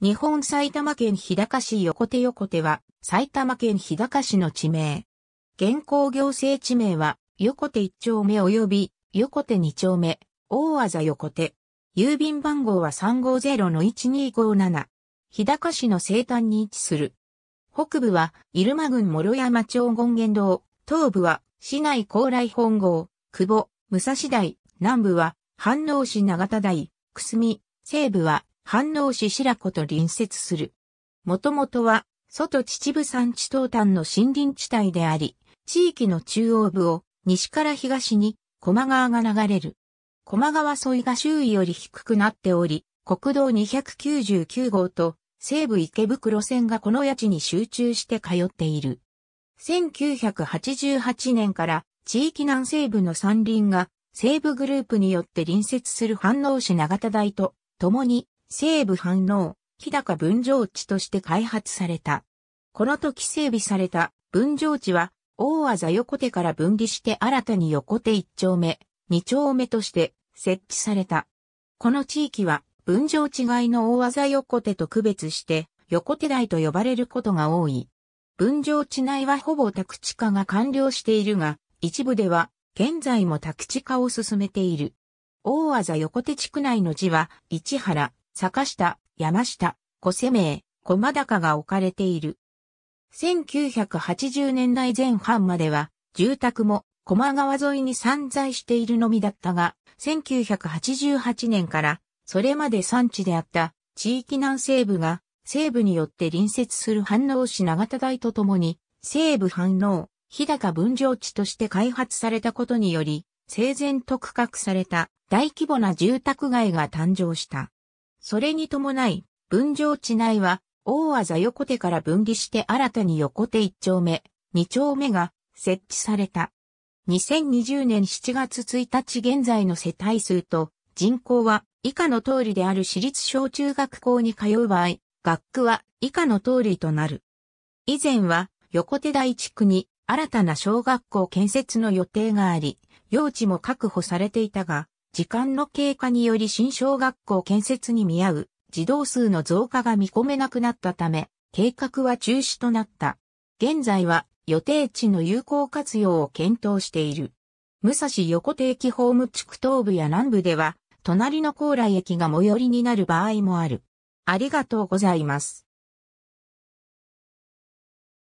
日本埼玉県日高市横手横手は埼玉県日高市の地名。現行行政地名は横手1丁目及び横手2丁目、大技横手。郵便番号は350-1257。日高市の西端に位置する。北部は入間郡諸山町権現堂、東部は市内高麗本郷、久保、武蔵台、南部は飯能市長田台、くすみ、西部は反応市白子と隣接する。もともとは、外秩父山地東端の森林地帯であり、地域の中央部を西から東に駒川が流れる。駒川沿いが周囲より低くなっており、国道299号と西武池袋線がこの谷地に集中して通っている。1988年から地域南西部の山林が西部グループによって隣接する反応市長田台と共に西部反応、日高分譲地として開発された。この時整備された分譲地は、大技横手から分離して新たに横手一丁目、二丁目として設置された。この地域は、分譲地外の大技横手と区別して、横手台と呼ばれることが多い。分譲地内はほぼ宅地化が完了しているが、一部では、現在も宅地化を進めている。大技横手地区内の地は、市原、坂下、山下、小瀬名、駒高が置かれている。1980年代前半までは、住宅も駒川沿いに散在しているのみだったが、1988年から、それまで産地であった地域南西部が、西部によって隣接する反応市長田台とともに、西部反応、日高分譲地として開発されたことにより、生前と区画された大規模な住宅街が誕生した。それに伴い、分譲地内は、大和座横手から分離して新たに横手1丁目、2丁目が設置された。2020年7月1日現在の世帯数と人口は以下の通りである私立小中学校に通う場合、学区は以下の通りとなる。以前は横手第地区に新たな小学校建設の予定があり、用地も確保されていたが、時間の経過により新小学校建設に見合う児童数の増加が見込めなくなったため、計画は中止となった。現在は予定地の有効活用を検討している。武蔵横定期ホーム地区東部や南部では、隣の高麗駅が最寄りになる場合もある。ありがとうございます。